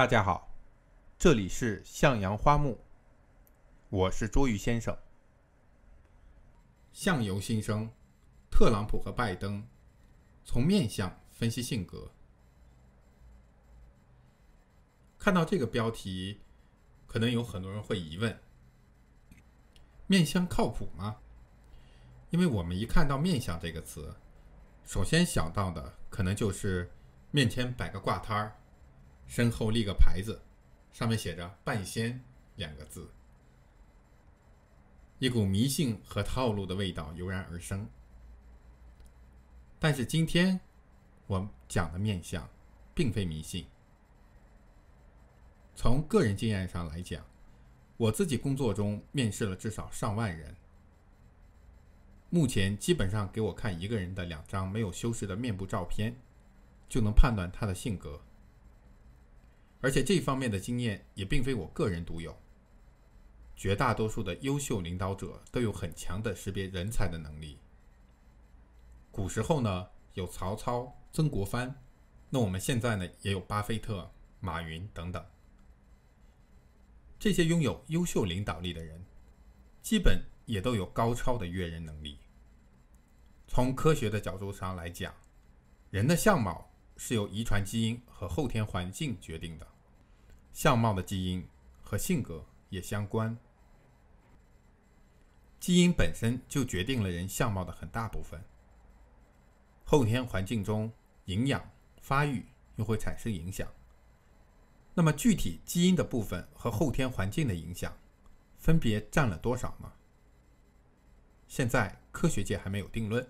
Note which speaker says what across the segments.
Speaker 1: 大家好，这里是向阳花木，我是卓玉先生。相由心生，特朗普和拜登从面相分析性格。看到这个标题，可能有很多人会疑问：面相靠谱吗？因为我们一看到“面相”这个词，首先想到的可能就是面前摆个挂摊儿。身后立个牌子，上面写着“半仙”两个字，一股迷信和套路的味道油然而生。但是今天我讲的面相，并非迷信。从个人经验上来讲，我自己工作中面试了至少上万人，目前基本上给我看一个人的两张没有修饰的面部照片，就能判断他的性格。而且这方面的经验也并非我个人独有，绝大多数的优秀领导者都有很强的识别人才的能力。古时候呢，有曹操、曾国藩，那我们现在呢，也有巴菲特、马云等等。这些拥有优秀领导力的人，基本也都有高超的阅人能力。从科学的角度上来讲，人的相貌是由遗传基因和后天环境决定的。相貌的基因和性格也相关，基因本身就决定了人相貌的很大部分，后天环境中营养发育又会产生影响。那么具体基因的部分和后天环境的影响分别占了多少呢？现在科学界还没有定论，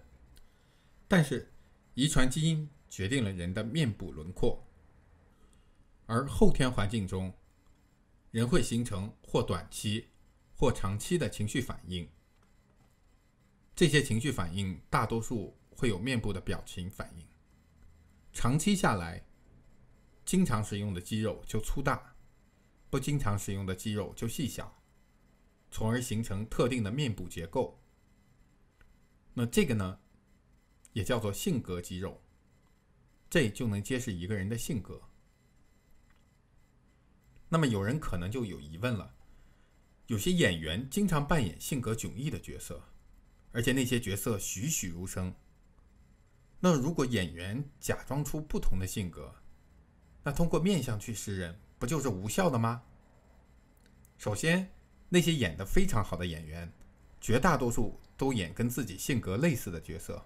Speaker 1: 但是遗传基因决定了人的面部轮廓。而后天环境中，人会形成或短期或长期的情绪反应。这些情绪反应大多数会有面部的表情反应。长期下来，经常使用的肌肉就粗大，不经常使用的肌肉就细小，从而形成特定的面部结构。那这个呢，也叫做性格肌肉，这就能揭示一个人的性格。那么有人可能就有疑问了：有些演员经常扮演性格迥异的角色，而且那些角色栩栩如生。那如果演员假装出不同的性格，那通过面相去识人不就是无效的吗？首先，那些演得非常好的演员，绝大多数都演跟自己性格类似的角色，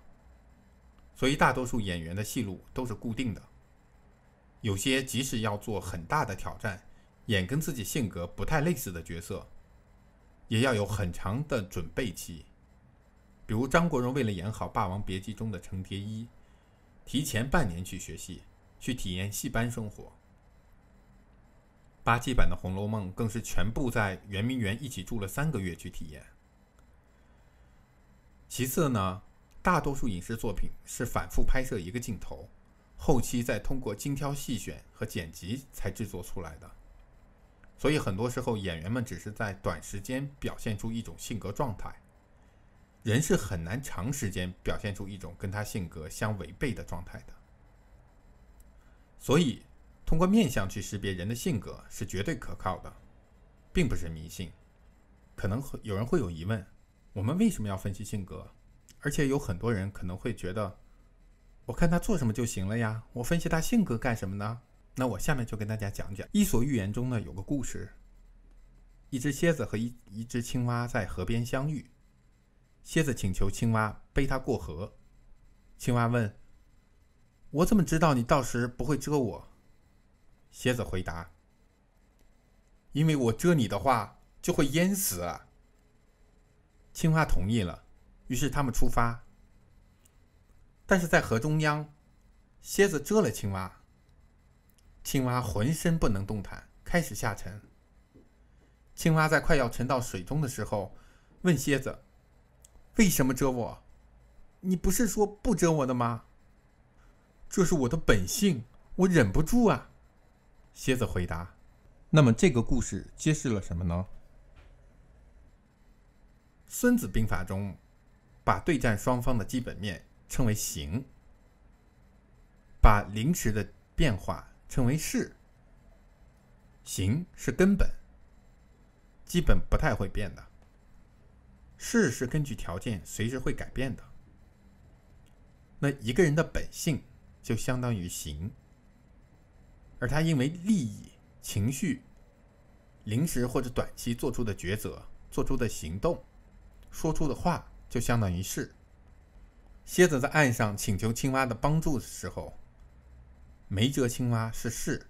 Speaker 1: 所以大多数演员的戏路都是固定的。有些即使要做很大的挑战。演跟自己性格不太类似的角色，也要有很长的准备期。比如张国荣为了演好《霸王别姬》中的程蝶衣，提前半年去学戏，去体验戏班生活。八七版的《红楼梦》更是全部在圆明园一起住了三个月去体验。其次呢，大多数影视作品是反复拍摄一个镜头，后期再通过精挑细选和剪辑才制作出来的。所以很多时候，演员们只是在短时间表现出一种性格状态，人是很难长时间表现出一种跟他性格相违背的状态的。所以，通过面相去识别人的性格是绝对可靠的，并不是迷信。可能有人会有疑问：我们为什么要分析性格？而且有很多人可能会觉得，我看他做什么就行了呀，我分析他性格干什么呢？那我下面就跟大家讲讲《伊索寓言》中呢有个故事：一只蝎子和一一只青蛙在河边相遇，蝎子请求青蛙背它过河。青蛙问：“我怎么知道你到时不会蛰我？”蝎子回答：“因为我蛰你的话就会淹死。”青蛙同意了，于是他们出发。但是在河中央，蝎子蛰了青蛙。青蛙浑身不能动弹，开始下沉。青蛙在快要沉到水中的时候，问蝎子：“为什么蛰我？你不是说不蛰我的吗？”“这是我的本性，我忍不住啊。”蝎子回答。那么这个故事揭示了什么呢？《孙子兵法》中把对战双方的基本面称为“形”，把临时的变化。称为“是。行”是根本，基本不太会变的；“是是根据条件随时会改变的。那一个人的本性就相当于“行”，而他因为利益、情绪、临时或者短期做出的抉择、做出的行动、说出的话，就相当于“是。蝎子在岸上请求青蛙的帮助的时候。没蛰青蛙是事。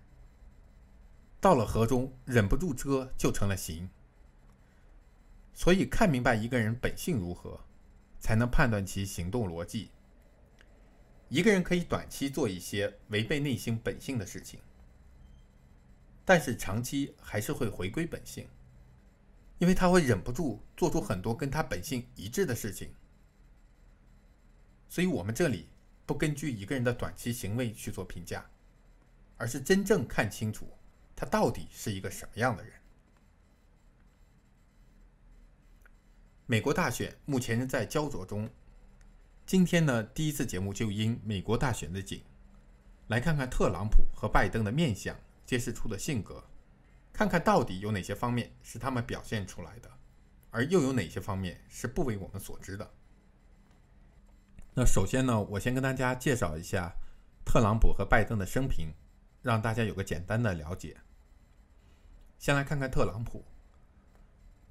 Speaker 1: 到了河中忍不住蛰就成了形。所以看明白一个人本性如何，才能判断其行动逻辑。一个人可以短期做一些违背内心本性的事情，但是长期还是会回归本性，因为他会忍不住做出很多跟他本性一致的事情。所以我们这里不根据一个人的短期行为去做评价。而是真正看清楚，他到底是一个什么样的人。美国大选目前仍在焦灼中。今天呢，第一次节目就因美国大选的景，来看看特朗普和拜登的面相，揭示出的性格，看看到底有哪些方面是他们表现出来的，而又有哪些方面是不为我们所知的。那首先呢，我先跟大家介绍一下特朗普和拜登的生平。让大家有个简单的了解。先来看看特朗普。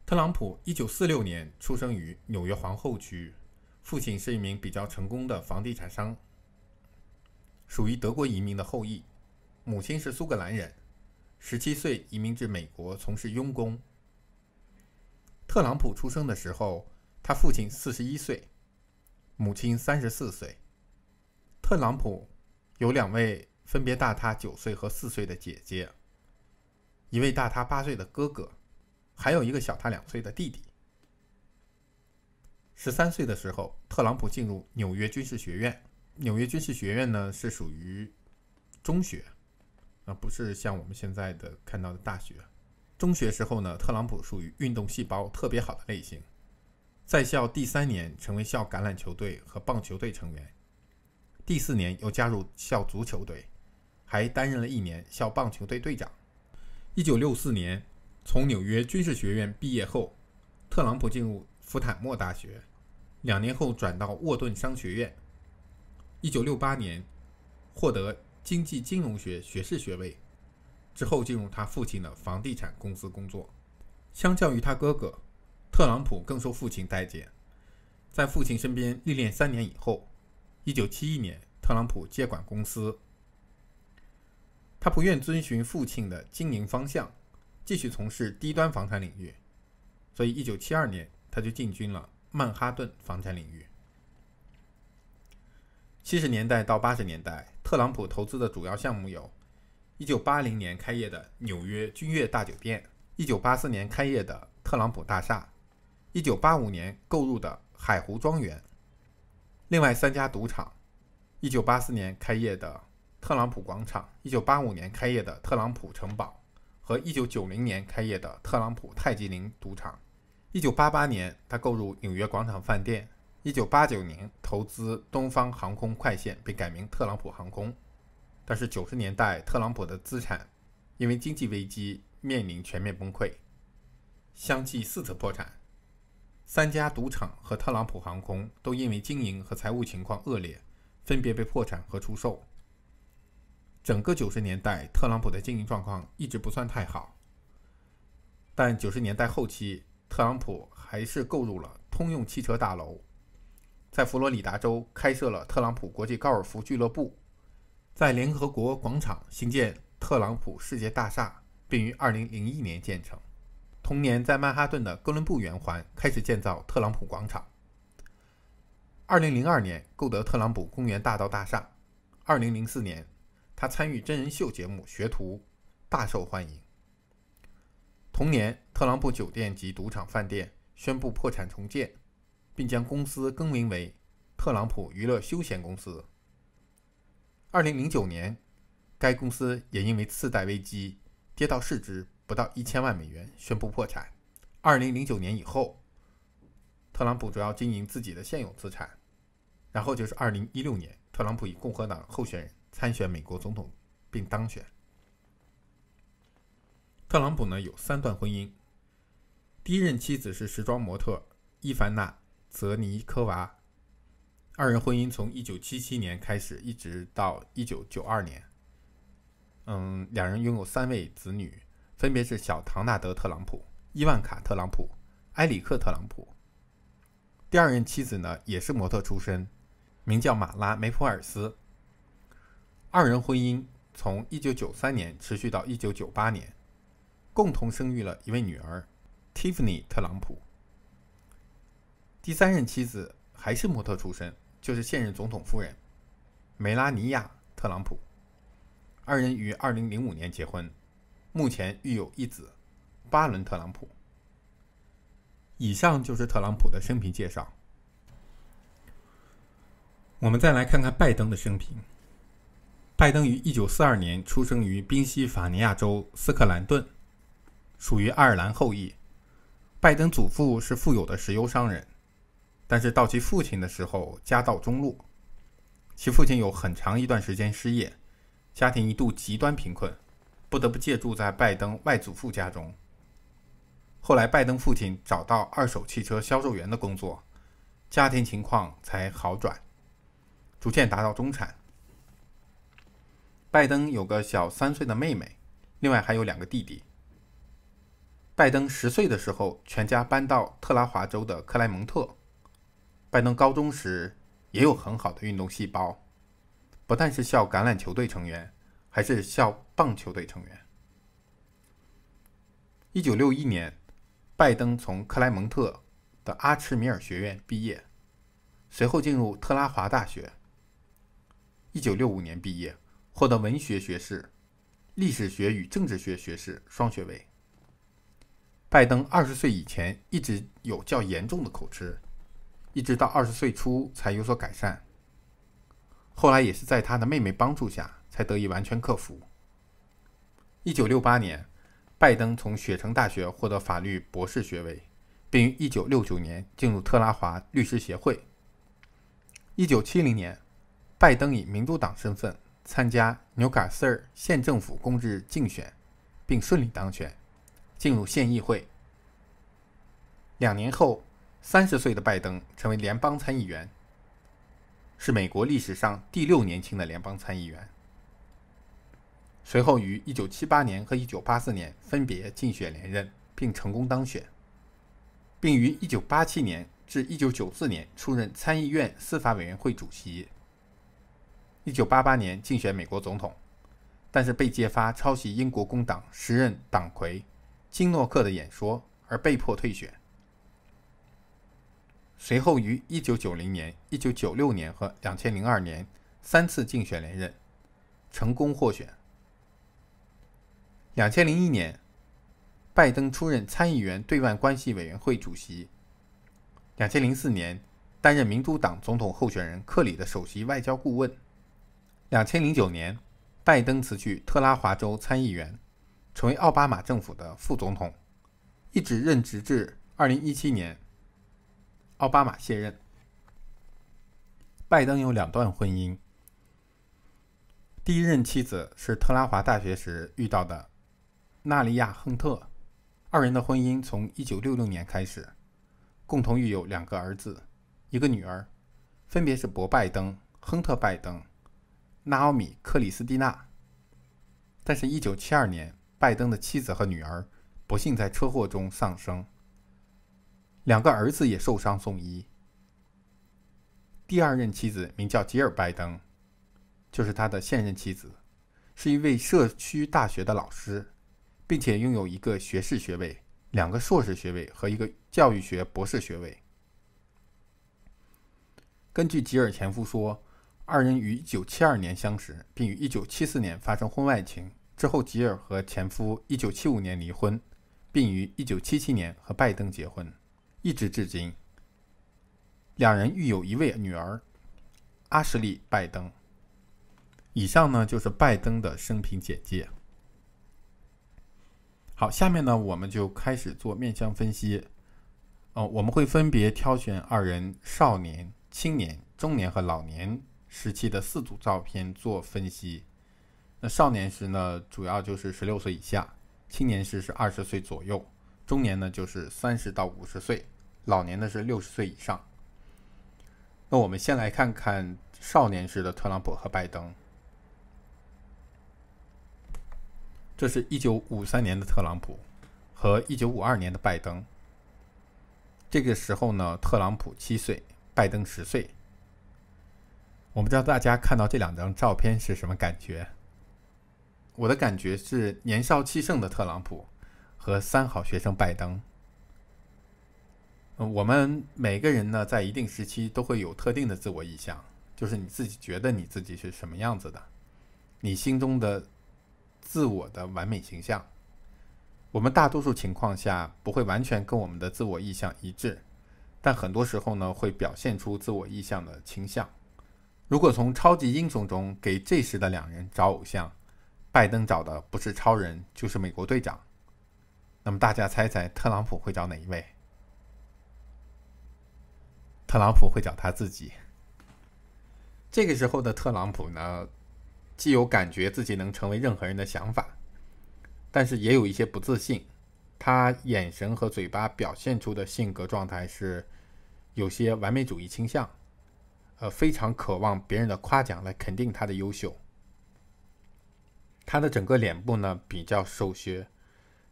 Speaker 1: 特朗普一九四六年出生于纽约皇后区，父亲是一名比较成功的房地产商，属于德国移民的后裔，母亲是苏格兰人。十七岁移民至美国从事佣工。特朗普出生的时候，他父亲四十一岁，母亲三十四岁。特朗普有两位。分别大他九岁和四岁的姐姐，一位大他八岁的哥哥，还有一个小他两岁的弟弟。十三岁的时候，特朗普进入纽约军事学院。纽约军事学院呢是属于中学，啊不是像我们现在的看到的大学。中学时候呢，特朗普属于运动细胞特别好的类型。在校第三年成为校橄榄球队和棒球队成员，第四年又加入校足球队。还担任了一年校棒球队队长。1964年，从纽约军事学院毕业后，特朗普进入福坦莫大学，两年后转到沃顿商学院。1968年，获得经济金融学学士学位，之后进入他父亲的房地产公司工作。相较于他哥哥，特朗普更受父亲待见。在父亲身边历练三年以后，1971年，特朗普接管公司。他不愿遵循父亲的经营方向，继续从事低端房产领域，所以一九七二年他就进军了曼哈顿房产领域。七十年代到八十年代，特朗普投资的主要项目有：一九八零年开业的纽约君悦大酒店，一九八四年开业的特朗普大厦，一九八五年购入的海湖庄园，另外三家赌场，一九八四年开业的。特朗普广场，一九八五年开业的特朗普城堡，和一九九零年开业的特朗普泰姬陵赌场。一九八八年，他购入纽约广场饭店。一九八九年，投资东方航空快线，并改名特朗普航空。但是九十年代，特朗普的资产因为经济危机面临全面崩溃，相继四次破产。三家赌场和特朗普航空都因为经营和财务情况恶劣，分别被破产和出售。整个九十年代，特朗普的经营状况一直不算太好。但九十年代后期，特朗普还是购入了通用汽车大楼，在佛罗里达州开设了特朗普国际高尔夫俱乐部，在联合国广场兴建特朗普世界大厦，并于二零零一年建成。同年，在曼哈顿的哥伦布圆环开始建造特朗普广场。二零零二年购得特朗普公园大道大厦，二零零四年。他参与真人秀节目，学徒大受欢迎。同年，特朗普酒店及赌场饭店宣布破产重建，并将公司更名为特朗普娱乐休闲公司。二零零九年，该公司也因为次贷危机跌到市值不到一千万美元，宣布破产。二零零九年以后，特朗普主要经营自己的现有资产。然后就是二零一六年，特朗普以共和党候选人。参选美国总统并当选。特朗普呢有三段婚姻，第一任妻子是时装模特伊凡娜·泽尼科娃，二人婚姻从一九七七年开始，一直到一九九二年。嗯，两人拥有三位子女，分别是小唐纳德·特朗普、伊万卡·特朗普、埃里克·特朗普。第二任妻子呢也是模特出身，名叫马拉·梅普尔斯。二人婚姻从1993年持续到1998年，共同生育了一位女儿，Tiffany 特朗普。第三任妻子还是模特出身，就是现任总统夫人梅拉尼亚特朗普。二人于2005年结婚，目前育有一子，巴伦特朗普。以上就是特朗普的生平介绍。我们再来看看拜登的生平。拜登于1942年出生于宾夕法尼亚州斯克兰顿，属于爱尔兰后裔。拜登祖父是富有的石油商人，但是到其父亲的时候家道中落。其父亲有很长一段时间失业，家庭一度极端贫困，不得不借住在拜登外祖父家中。后来拜登父亲找到二手汽车销售员的工作，家庭情况才好转，逐渐达到中产。拜登有个小三岁的妹妹，另外还有两个弟弟。拜登十岁的时候，全家搬到特拉华州的克莱蒙特。拜登高中时也有很好的运动细胞，不但是校橄榄球队成员，还是校棒球队成员。一九六一年，拜登从克莱蒙特的阿什米尔学院毕业，随后进入特拉华大学，一九六五年毕业。获得文学学士、历史学与政治学学士双学位。拜登二十岁以前一直有较严重的口吃，一直到二十岁初才有所改善。后来也是在他的妹妹帮助下，才得以完全克服。一九六八年，拜登从雪城大学获得法律博士学位，并于一九六九年进入特拉华律师协会。一九七零年，拜登以民主党身份。参加纽卡斯尔县政府公职竞选，并顺利当选，进入县议会。两年后，三十岁的拜登成为联邦参议员，是美国历史上第六年轻的联邦参议员。随后于1978年和1984年分别竞选连任，并成功当选，并于1987年至1994年出任参议院司法委员会主席。一九八八年竞选美国总统，但是被揭发抄袭英国工党时任党魁金诺克的演说，而被迫退选。随后于一九九零年、一九九六年和两千零二年三次竞选连任，成功获选。两千零一年，拜登出任参议员对外关系委员会主席。两千零四年，担任民主党总统候选人克里的首席外交顾问。两千零九年，拜登辞去特拉华州参议员，成为奥巴马政府的副总统，一直任职至二零一七年。奥巴马卸任，拜登有两段婚姻。第一任妻子是特拉华大学时遇到的，纳利亚·亨特，二人的婚姻从一九六六年开始，共同育有两个儿子，一个女儿，分别是博·拜登、亨特·拜登。纳奥米·克里斯蒂娜。但是，一九七二年，拜登的妻子和女儿不幸在车祸中丧生，两个儿子也受伤送医。第二任妻子名叫吉尔·拜登，就是他的现任妻子，是一位社区大学的老师，并且拥有一个学士学位、两个硕士学位和一个教育学博士学位。根据吉尔前夫说。二人于一九七二年相识，并于一九七四年发生婚外情。之后，吉尔和前夫一九七五年离婚，并于一九七七年和拜登结婚，一直至今。两人育有一位女儿，阿什利·拜登。以上呢就是拜登的生平简介。好，下面呢我们就开始做面相分析。呃，我们会分别挑选二人少年、青年、中年和老年。时期的四组照片做分析。那少年时呢，主要就是十六岁以下；青年时是二十岁左右；中年呢就是三十到五十岁；老年的是六十岁以上。那我们先来看看少年时的特朗普和拜登。这是一九五三年的特朗普和一九五二年的拜登。这个时候呢，特朗普七岁，拜登十岁。我不知道大家看到这两张照片是什么感觉。我的感觉是年少气盛的特朗普和三好学生拜登。我们每个人呢，在一定时期都会有特定的自我意向，就是你自己觉得你自己是什么样子的，你心中的自我的完美形象。我们大多数情况下不会完全跟我们的自我意向一致，但很多时候呢，会表现出自我意向的倾向。如果从超级英雄中给这时的两人找偶像，拜登找的不是超人就是美国队长，那么大家猜猜特朗普会找哪一位？特朗普会找他自己。这个时候的特朗普呢，既有感觉自己能成为任何人的想法，但是也有一些不自信。他眼神和嘴巴表现出的性格状态是有些完美主义倾向。呃，非常渴望别人的夸奖来肯定他的优秀。他的整个脸部呢比较瘦削，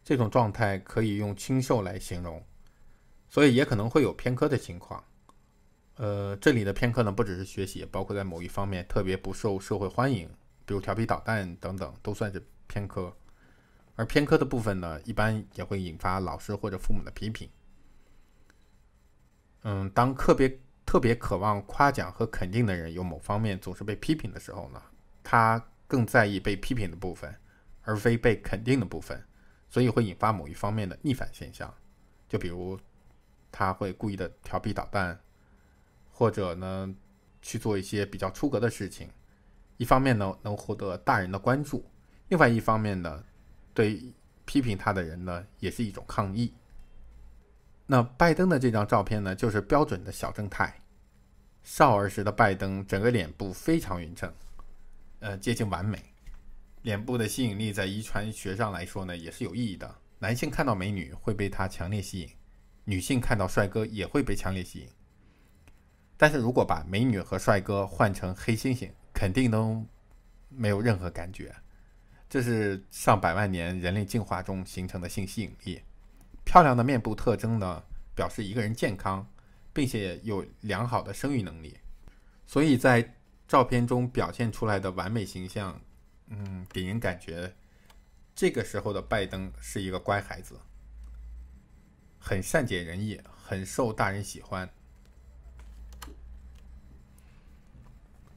Speaker 1: 这种状态可以用清瘦来形容，所以也可能会有偏科的情况。呃，这里的偏科呢不只是学习，包括在某一方面特别不受社会欢迎，比如调皮捣蛋等等，都算是偏科。而偏科的部分呢，一般也会引发老师或者父母的批评。嗯，当特别。特别渴望夸奖和肯定的人，有某方面总是被批评的时候呢，他更在意被批评的部分，而非被肯定的部分，所以会引发某一方面的逆反现象。就比如，他会故意的调皮捣蛋，或者呢，去做一些比较出格的事情。一方面呢，能获得大人的关注；，另外一方面呢，对批评他的人呢，也是一种抗议。那拜登的这张照片呢，就是标准的小正太。少儿时的拜登，整个脸部非常匀称，呃，接近完美。脸部的吸引力在遗传学上来说呢，也是有意义的。男性看到美女会被他强烈吸引，女性看到帅哥也会被强烈吸引。但是如果把美女和帅哥换成黑猩猩，肯定都没有任何感觉。这是上百万年人类进化中形成的性吸引力。漂亮的面部特征呢，表示一个人健康，并且有良好的生育能力。所以在照片中表现出来的完美形象，嗯，给人感觉这个时候的拜登是一个乖孩子，很善解人意，很受大人喜欢。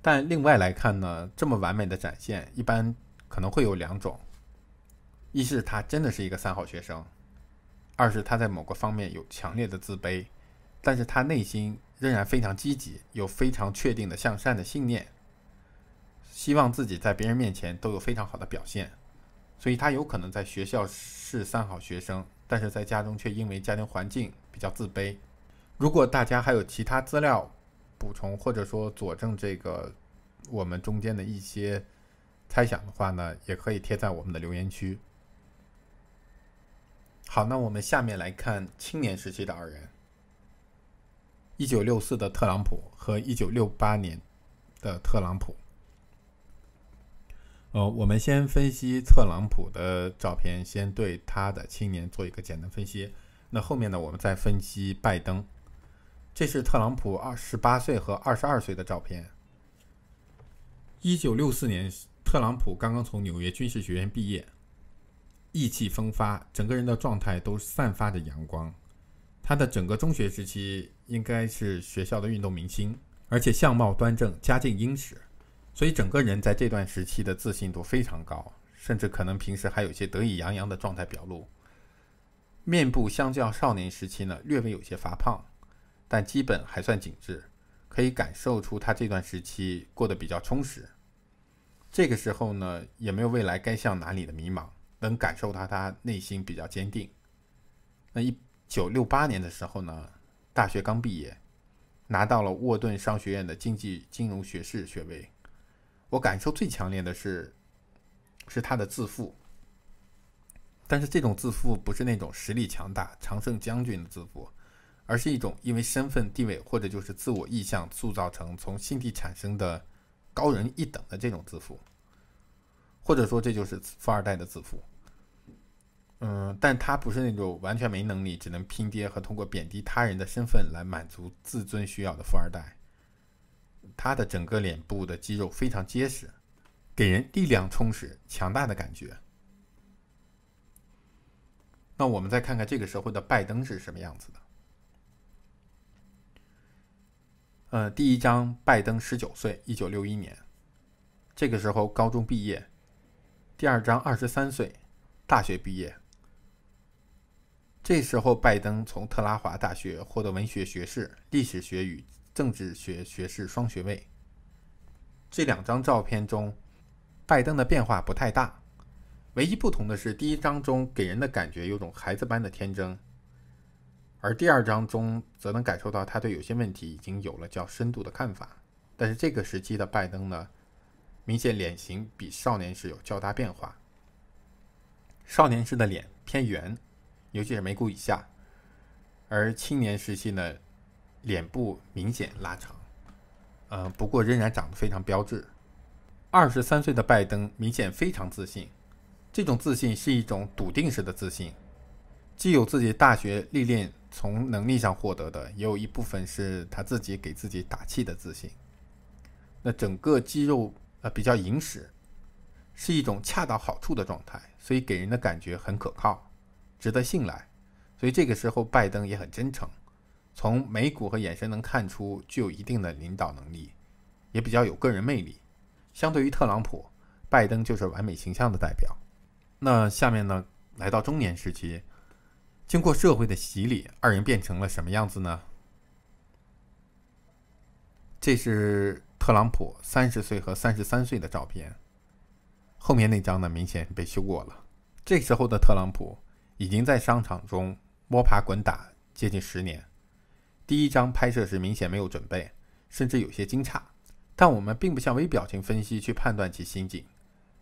Speaker 1: 但另外来看呢，这么完美的展现，一般可能会有两种：一是他真的是一个三好学生。二是他在某个方面有强烈的自卑，但是他内心仍然非常积极，有非常确定的向善的信念，希望自己在别人面前都有非常好的表现，所以他有可能在学校是三好学生，但是在家中却因为家庭环境比较自卑。如果大家还有其他资料补充，或者说佐证这个我们中间的一些猜想的话呢，也可以贴在我们的留言区。好，那我们下面来看青年时期的二人：一九六四的特朗普和一九六八年的特朗普。呃，我们先分析特朗普的照片，先对他的青年做一个简单分析。那后面呢，我们再分析拜登。这是特朗普二十八岁和二十二岁的照片。一九六四年，特朗普刚刚从纽约军事学院毕业。意气风发，整个人的状态都散发着阳光。他的整个中学时期应该是学校的运动明星，而且相貌端正，家境殷实，所以整个人在这段时期的自信度非常高，甚至可能平时还有些得意洋洋的状态表露。面部相较少年时期呢，略微有些发胖，但基本还算紧致，可以感受出他这段时期过得比较充实。这个时候呢，也没有未来该向哪里的迷茫。能感受到他内心比较坚定。那一九六八年的时候呢，大学刚毕业，拿到了沃顿商学院的经济金融学士学位。我感受最强烈的是，是他的自负。但是这种自负不是那种实力强大、常胜将军的自负，而是一种因为身份地位或者就是自我意向塑造成从心底产生的高人一等的这种自负，或者说这就是富二代的自负。嗯，但他不是那种完全没能力，只能拼爹和通过贬低他人的身份来满足自尊需要的富二代。他的整个脸部的肌肉非常结实，给人力量充实、强大的感觉。那我们再看看这个时候的拜登是什么样子的。呃，第一章，拜登十九岁，一九六一年，这个时候高中毕业。第二章，二十三岁，大学毕业。这时候，拜登从特拉华大学获得文学学士、历史学与政治学学士双学位。这两张照片中，拜登的变化不太大，唯一不同的是，第一张中给人的感觉有种孩子般的天真，而第二张中则能感受到他对有些问题已经有了较深度的看法。但是这个时期的拜登呢，明显脸型比少年时有较大变化，少年时的脸偏圆。尤其是眉骨以下，而青年时期呢，脸部明显拉长，嗯，不过仍然长得非常标致。二十三岁的拜登明显非常自信，这种自信是一种笃定式的自信，既有自己大学历练从能力上获得的，也有一部分是他自己给自己打气的自信。那整个肌肉呃比较紧实，是一种恰到好处的状态，所以给人的感觉很可靠。值得信赖，所以这个时候拜登也很真诚。从眉骨和眼神能看出，具有一定的领导能力，也比较有个人魅力。相对于特朗普，拜登就是完美形象的代表。那下面呢，来到中年时期，经过社会的洗礼，二人变成了什么样子呢？这是特朗普三十岁和三十三岁的照片，后面那张呢，明显被修过了。这时候的特朗普。已经在商场中摸爬滚打接近十年。第一张拍摄时明显没有准备，甚至有些惊诧。但我们并不像微表情分析去判断其心境，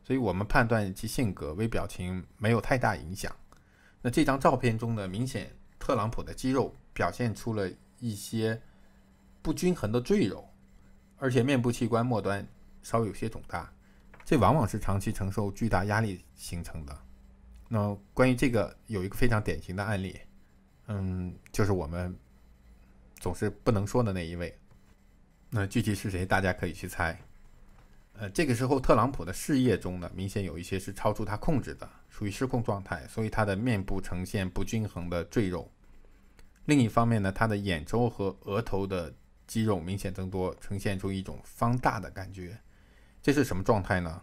Speaker 1: 所以我们判断其性格，微表情没有太大影响。那这张照片中呢，明显特朗普的肌肉表现出了一些不均衡的赘肉，而且面部器官末端稍有些肿大，这往往是长期承受巨大压力形成的。那关于这个有一个非常典型的案例，嗯，就是我们总是不能说的那一位。那具体是谁，大家可以去猜。呃，这个时候特朗普的事业中呢，明显有一些是超出他控制的，属于失控状态，所以他的面部呈现不均衡的赘肉。另一方面呢，他的眼周和额头的肌肉明显增多，呈现出一种方大的感觉。这是什么状态呢？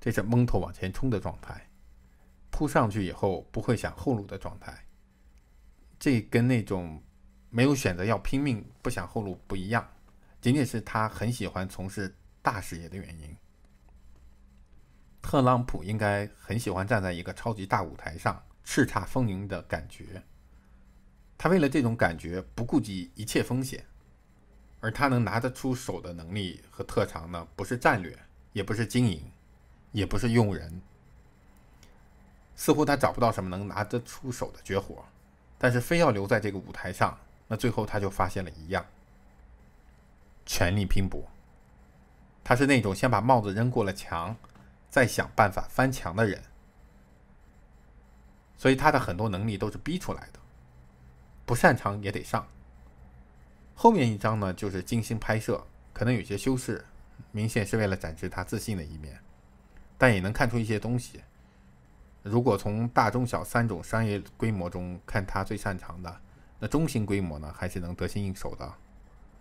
Speaker 1: 这是蒙头往前冲的状态。扑上去以后不会想后路的状态，这跟那种没有选择要拼命不想后路不一样，仅仅是他很喜欢从事大事业的原因。特朗普应该很喜欢站在一个超级大舞台上叱咤风云的感觉，他为了这种感觉不顾及一切风险，而他能拿得出手的能力和特长呢，不是战略，也不是经营，也不是用人。似乎他找不到什么能拿得出手的绝活，但是非要留在这个舞台上。那最后他就发现了一样：全力拼搏。他是那种先把帽子扔过了墙，再想办法翻墙的人。所以他的很多能力都是逼出来的，不擅长也得上。后面一张呢，就是精心拍摄，可能有些修饰，明显是为了展示他自信的一面，但也能看出一些东西。如果从大、中、小三种商业规模中看，他最擅长的那中型规模呢，还是能得心应手的。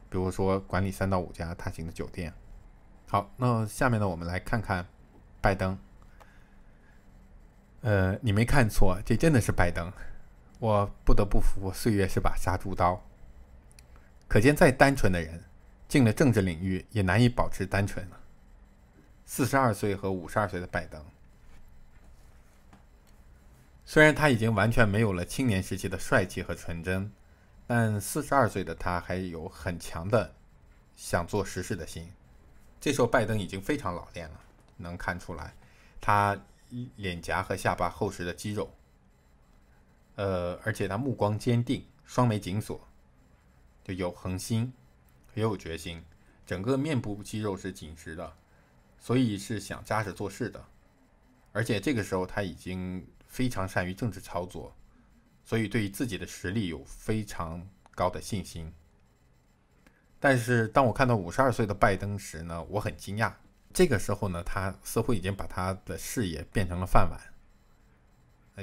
Speaker 1: 比如说管理三到五家大型的酒店。好，那下面呢，我们来看看拜登。呃，你没看错，这真的是拜登。我不得不服，岁月是把杀猪刀。可见，再单纯的人，进了政治领域，也难以保持单纯了。四十二岁和五十二岁的拜登。虽然他已经完全没有了青年时期的帅气和纯真，但四十二岁的他还有很强的想做实事的心。这时候拜登已经非常老练了，能看出来他脸颊和下巴厚实的肌肉，呃，而且他目光坚定，双眉紧锁，就有恒心，也有决心，整个面部肌肉是紧实的，所以是想扎实做事的。而且这个时候他已经。非常善于政治操作，所以对自己的实力有非常高的信心。但是当我看到五十二岁的拜登时呢，我很惊讶。这个时候呢，他似乎已经把他的事业变成了饭碗，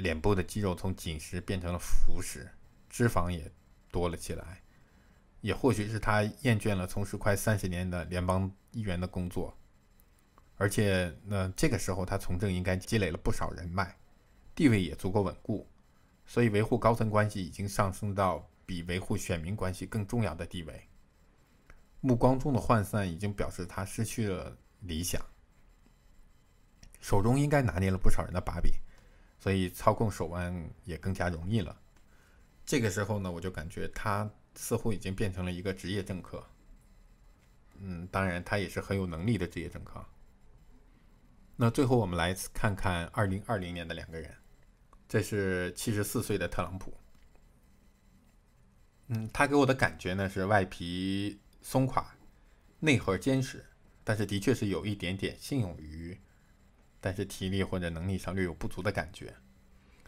Speaker 1: 脸部的肌肉从紧实变成了浮实，脂肪也多了起来。也或许是他厌倦了从事快三十年的联邦议员的工作，而且呢，这个时候他从政应该积累了不少人脉。地位也足够稳固，所以维护高层关系已经上升到比维护选民关系更重要的地位。目光中的涣散已经表示他失去了理想，手中应该拿捏了不少人的把柄，所以操控手腕也更加容易了。这个时候呢，我就感觉他似乎已经变成了一个职业政客。嗯，当然他也是很有能力的职业政客。那最后我们来看看二零二零年的两个人。这是七十四岁的特朗普。嗯，他给我的感觉呢是外皮松垮，内核坚实，但是的确是有一点点信用于，但是体力或者能力上略有不足的感觉，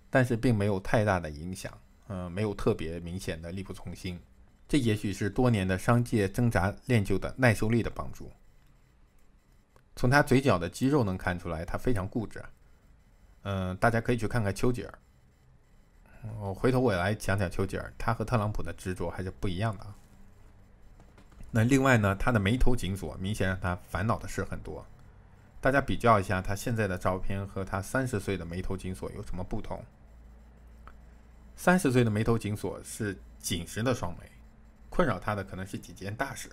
Speaker 1: 但是并没有太大的影响。嗯，没有特别明显的力不从心，这也许是多年的商界挣扎练就的耐受力的帮助。从他嘴角的肌肉能看出来，他非常固执。嗯，大家可以去看看丘吉尔。我回头我来讲讲丘吉尔，他和特朗普的执着还是不一样的啊。那另外呢，他的眉头紧锁，明显让他烦恼的事很多。大家比较一下他现在的照片和他三十岁的眉头紧锁有什么不同？三十岁的眉头紧锁是紧实的双眉，困扰他的可能是几件大事，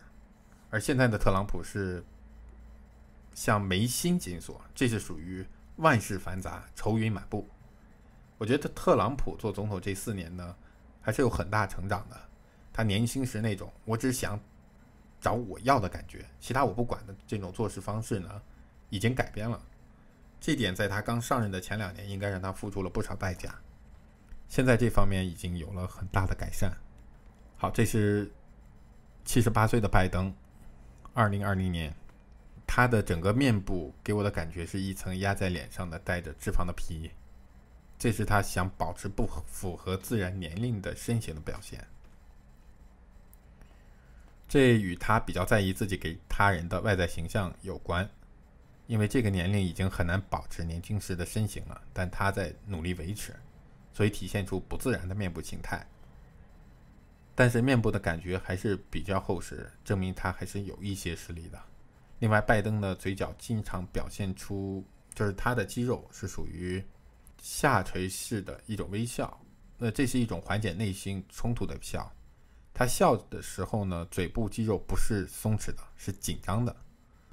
Speaker 1: 而现在的特朗普是像眉心紧锁，这是属于。万事繁杂，愁云满布。我觉得特朗普做总统这四年呢，还是有很大成长的。他年轻时那种“我只想找我要的感觉，其他我不管”的这种做事方式呢，已经改变了。这点在他刚上任的前两年，应该让他付出了不少代价。现在这方面已经有了很大的改善。好，这是七十八岁的拜登，二零二零年。他的整个面部给我的感觉是一层压在脸上的带着脂肪的皮，这是他想保持不符合自然年龄的身形的表现。这与他比较在意自己给他人的外在形象有关，因为这个年龄已经很难保持年轻时的身形了，但他在努力维持，所以体现出不自然的面部形态。但是面部的感觉还是比较厚实，证明他还是有一些实力的。另外，拜登的嘴角经常表现出，就是他的肌肉是属于下垂式的一种微笑，那这是一种缓解内心冲突的笑。他笑的时候呢，嘴部肌肉不是松弛的，是紧张的。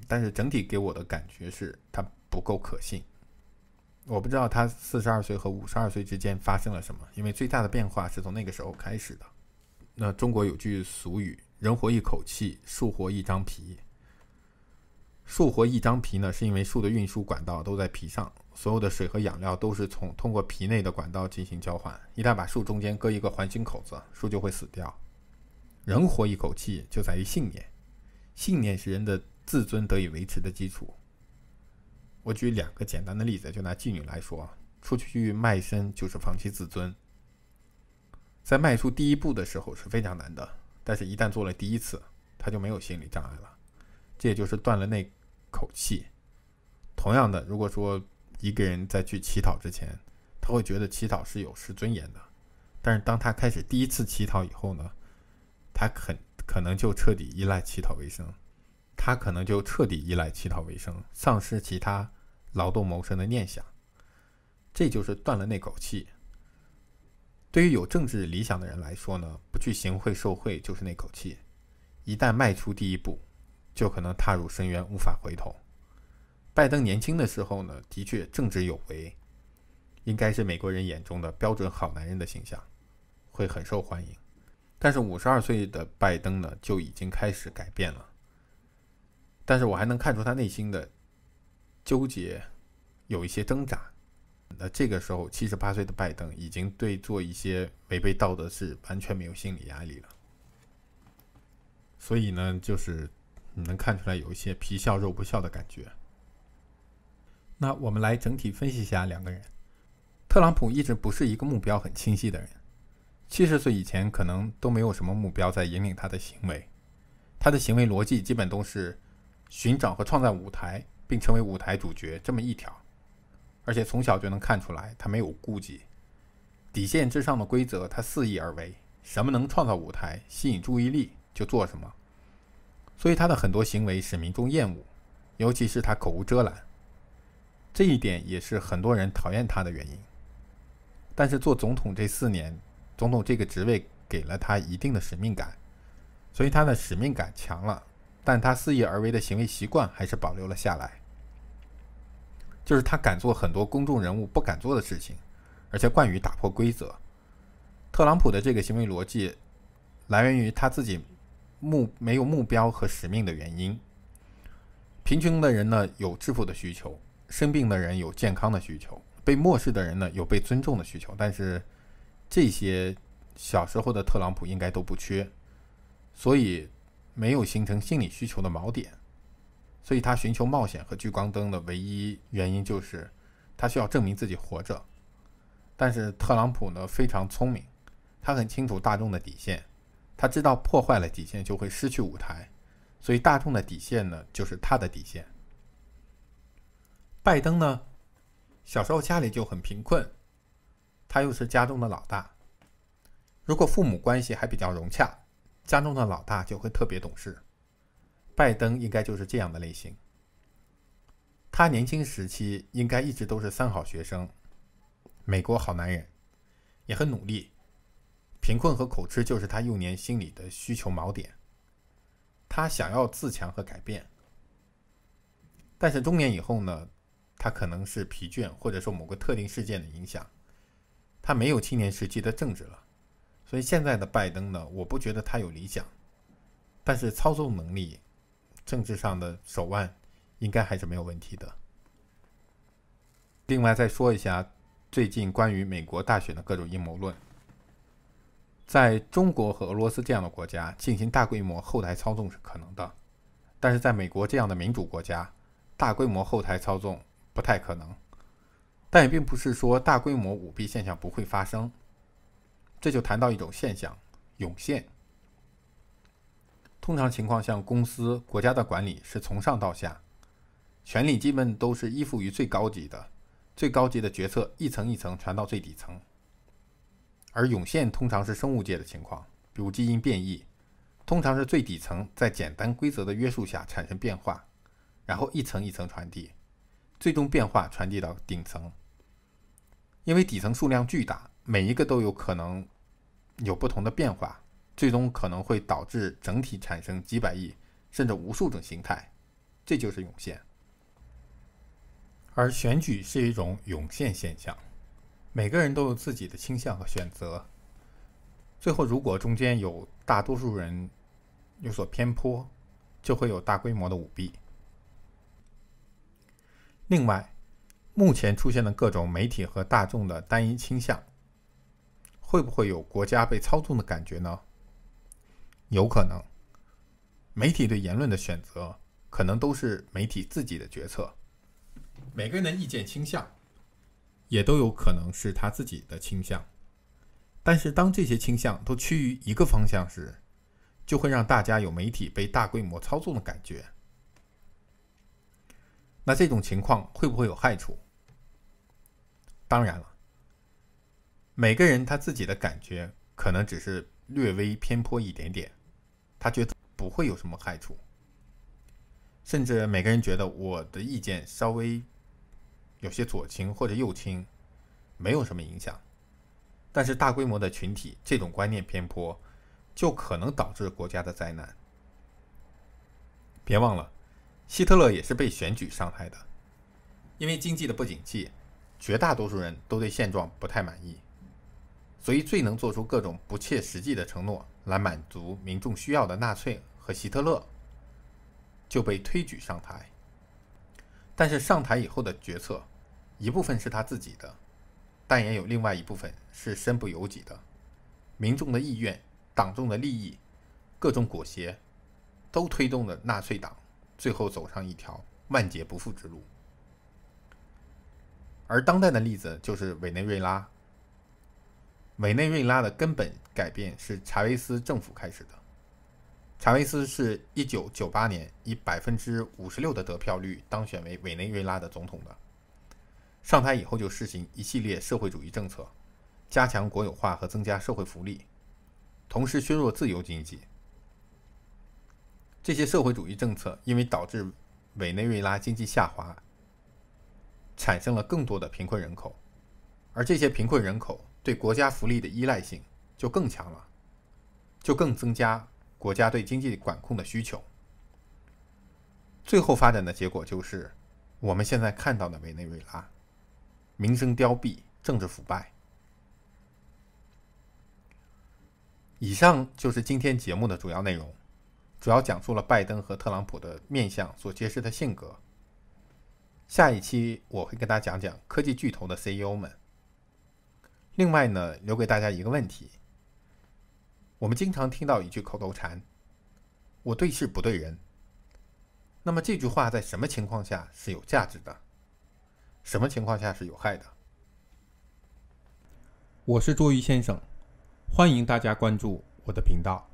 Speaker 1: 但是整体给我的感觉是他不够可信。我不知道他四十二岁和五十二岁之间发生了什么，因为最大的变化是从那个时候开始的。那中国有句俗语：“人活一口气，树活一张皮。”树活一张皮呢，是因为树的运输管道都在皮上，所有的水和养料都是从通过皮内的管道进行交换。一旦把树中间割一个环形口子，树就会死掉。人活一口气就在于信念，信念是人的自尊得以维持的基础。我举两个简单的例子，就拿妓女来说，出去卖身就是放弃自尊。在迈出第一步的时候是非常难的，但是一旦做了第一次，她就没有心理障碍了，这也就是断了那。口气。同样的，如果说一个人在去乞讨之前，他会觉得乞讨是有失尊严的，但是当他开始第一次乞讨以后呢，他很可能就彻底依赖乞讨为生，他可能就彻底依赖乞讨为生，丧失其他劳动谋生的念想，这就是断了那口气。对于有政治理想的人来说呢，不去行贿受贿就是那口气，一旦迈出第一步。就可能踏入深渊，无法回头。拜登年轻的时候呢，的确正直有为，应该是美国人眼中的标准好男人的形象，会很受欢迎。但是五十二岁的拜登呢，就已经开始改变了。但是我还能看出他内心的纠结，有一些挣扎。那这个时候，七十八岁的拜登已经对做一些违背道德事完全没有心理压力了。所以呢，就是。你能看出来有一些皮笑肉不笑的感觉。那我们来整体分析一下两个人。特朗普一直不是一个目标很清晰的人，七十岁以前可能都没有什么目标在引领他的行为，他的行为逻辑基本都是寻找和创造舞台，并成为舞台主角这么一条。而且从小就能看出来，他没有顾忌底线之上的规则，他肆意而为，什么能创造舞台、吸引注意力就做什么。所以他的很多行为使民众厌恶，尤其是他口无遮拦，这一点也是很多人讨厌他的原因。但是做总统这四年，总统这个职位给了他一定的使命感，所以他的使命感强了，但他肆意而为的行为习惯还是保留了下来，就是他敢做很多公众人物不敢做的事情，而且惯于打破规则。特朗普的这个行为逻辑来源于他自己。目没有目标和使命的原因，贫穷的人呢有致富的需求，生病的人有健康的需求，被漠视的人呢有被尊重的需求。但是这些小时候的特朗普应该都不缺，所以没有形成心理需求的锚点。所以他寻求冒险和聚光灯的唯一原因就是他需要证明自己活着。但是特朗普呢非常聪明，他很清楚大众的底线。他知道破坏了底线就会失去舞台，所以大众的底线呢就是他的底线。拜登呢小时候家里就很贫困，他又是家中的老大。如果父母关系还比较融洽，家中的老大就会特别懂事。拜登应该就是这样的类型。他年轻时期应该一直都是三好学生，美国好男人，也很努力。贫困和口吃就是他幼年心理的需求锚点，他想要自强和改变。但是中年以后呢，他可能是疲倦，或者说某个特定事件的影响，他没有青年时期的政治了。所以现在的拜登呢，我不觉得他有理想，但是操纵能力、政治上的手腕应该还是没有问题的。另外再说一下最近关于美国大选的各种阴谋论。在中国和俄罗斯这样的国家进行大规模后台操纵是可能的，但是在美国这样的民主国家，大规模后台操纵不太可能。但也并不是说大规模舞弊现象不会发生，这就谈到一种现象涌现。通常情况下，公司、国家的管理是从上到下，权力基本都是依附于最高级的，最高级的决策一层一层传到最底层。而涌现通常是生物界的情况，比如基因变异，通常是最底层在简单规则的约束下产生变化，然后一层一层传递，最终变化传递到顶层。因为底层数量巨大，每一个都有可能有不同的变化，最终可能会导致整体产生几百亿甚至无数种形态，这就是涌现。而选举是一种涌现现象。每个人都有自己的倾向和选择。最后，如果中间有大多数人有所偏颇，就会有大规模的舞弊。另外，目前出现的各种媒体和大众的单一倾向，会不会有国家被操纵的感觉呢？有可能，媒体对言论的选择，可能都是媒体自己的决策。每个人的意见倾向。也都有可能是他自己的倾向，但是当这些倾向都趋于一个方向时，就会让大家有媒体被大规模操纵的感觉。那这种情况会不会有害处？当然了，每个人他自己的感觉可能只是略微偏颇一点点，他觉得不会有什么害处，甚至每个人觉得我的意见稍微。有些左倾或者右倾，没有什么影响，但是大规模的群体这种观念偏颇，就可能导致国家的灾难。别忘了，希特勒也是被选举上台的，因为经济的不景气，绝大多数人都对现状不太满意，所以最能做出各种不切实际的承诺来满足民众需要的纳粹和希特勒，就被推举上台。但是上台以后的决策，一部分是他自己的，但也有另外一部分是身不由己的，民众的意愿、党中的利益、各种裹挟，都推动了纳粹党最后走上一条万劫不复之路。而当代的例子就是委内瑞拉，委内瑞拉的根本改变是查韦斯政府开始的。查韦斯是1998年以百分之五十六的得票率当选为委内瑞拉的总统的。上台以后就实行一系列社会主义政策，加强国有化和增加社会福利，同时削弱自由经济。这些社会主义政策因为导致委内瑞拉经济下滑，产生了更多的贫困人口，而这些贫困人口对国家福利的依赖性就更强了，就更增加。国家对经济管控的需求，最后发展的结果就是我们现在看到的委内瑞拉，民生凋敝，政治腐败。以上就是今天节目的主要内容，主要讲述了拜登和特朗普的面相所揭示的性格。下一期我会跟大家讲讲科技巨头的 CEO 们。另外呢，留给大家一个问题。我们经常听到一句口头禅：“我对事不对人。”那么这句话在什么情况下是有价值的？什么情况下是有害的？我是卓玉先生，欢迎大家关注我的频道。